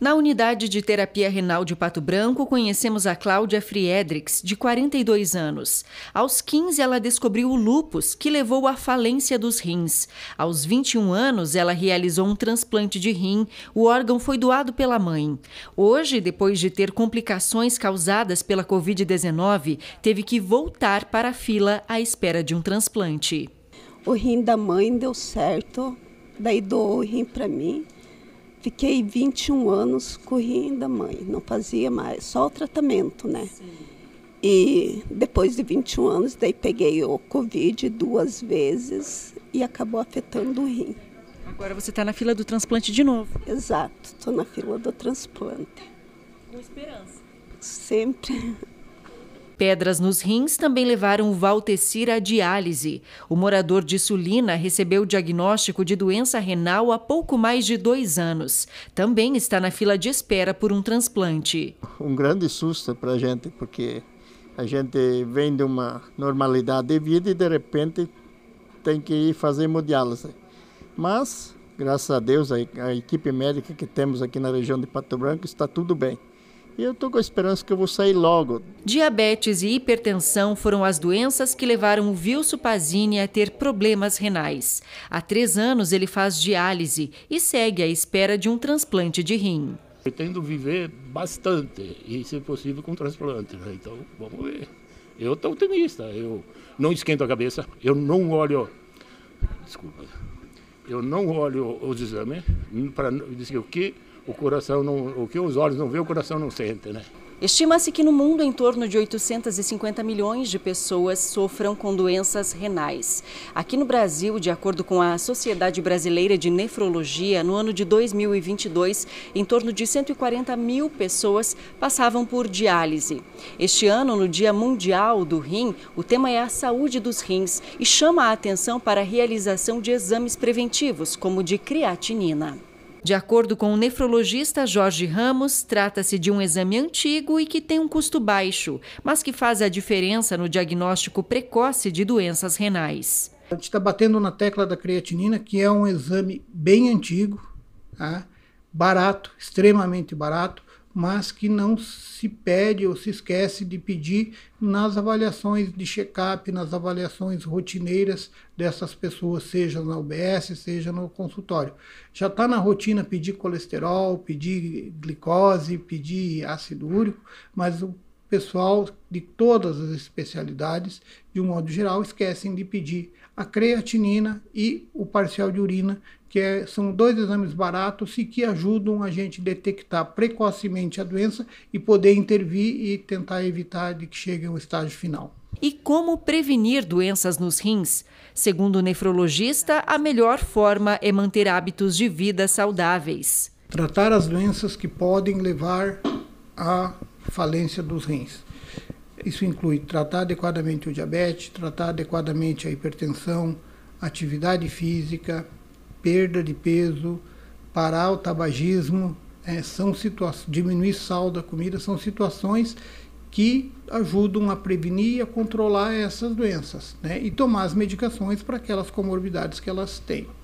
Na unidade de terapia renal de Pato Branco, conhecemos a Cláudia Friedrichs, de 42 anos. Aos 15, ela descobriu o lúpus, que levou à falência dos rins. Aos 21 anos, ela realizou um transplante de rim. O órgão foi doado pela mãe. Hoje, depois de ter complicações causadas pela Covid-19, teve que voltar para a fila à espera de um transplante. O rim da mãe deu certo, daí doou o rim para mim. Fiquei 21 anos correndo a mãe, não fazia mais, só o tratamento, né? Sim. E depois de 21 anos, daí peguei o Covid duas vezes e acabou afetando o rim. Agora você está na fila do transplante de novo. Exato, estou na fila do transplante. Com esperança. Sempre pedras nos rins também levaram o Valtecir à diálise. O morador de Sulina recebeu o diagnóstico de doença renal há pouco mais de dois anos. Também está na fila de espera por um transplante. Um grande susto para a gente, porque a gente vem de uma normalidade de vida e de repente tem que ir fazer hemodiálise. Mas, graças a Deus, a equipe médica que temos aqui na região de Pato Branco está tudo bem. E eu estou com a esperança que eu vou sair logo. Diabetes e hipertensão foram as doenças que levaram o Vilso Pazini a ter problemas renais. Há três anos ele faz diálise e segue à espera de um transplante de rim. Pretendo viver bastante e, se possível, com transplante. Né? Então, vamos ver. Eu estou otimista. Eu não esquento a cabeça. Eu não olho. Desculpa. Eu não olho os exames para dizer o que o coração não, o que os olhos não veem, o coração não sente, né? Estima-se que no mundo em torno de 850 milhões de pessoas sofram com doenças renais. Aqui no Brasil, de acordo com a Sociedade Brasileira de Nefrologia, no ano de 2022, em torno de 140 mil pessoas passavam por diálise. Este ano, no Dia Mundial do Rim, o tema é a saúde dos rins e chama a atenção para a realização de exames preventivos, como de creatinina. De acordo com o nefrologista Jorge Ramos, trata-se de um exame antigo e que tem um custo baixo, mas que faz a diferença no diagnóstico precoce de doenças renais. A gente está batendo na tecla da creatinina, que é um exame bem antigo, tá? barato, extremamente barato, mas que não se pede ou se esquece de pedir nas avaliações de check-up, nas avaliações rotineiras dessas pessoas, seja na UBS, seja no consultório. Já está na rotina pedir colesterol, pedir glicose, pedir ácido úrico, mas o pessoal de todas as especialidades, de um modo geral, esquecem de pedir a creatinina e o parcial de urina, que é, são dois exames baratos e que ajudam a gente detectar precocemente a doença e poder intervir e tentar evitar de que chegue ao estágio final. E como prevenir doenças nos rins? Segundo o nefrologista, a melhor forma é manter hábitos de vida saudáveis. Tratar as doenças que podem levar a falência dos rins. Isso inclui tratar adequadamente o diabetes, tratar adequadamente a hipertensão, atividade física, perda de peso, parar o tabagismo, é, são diminuir sal da comida, são situações que ajudam a prevenir e a controlar essas doenças, né? E tomar as medicações para aquelas comorbidades que elas têm.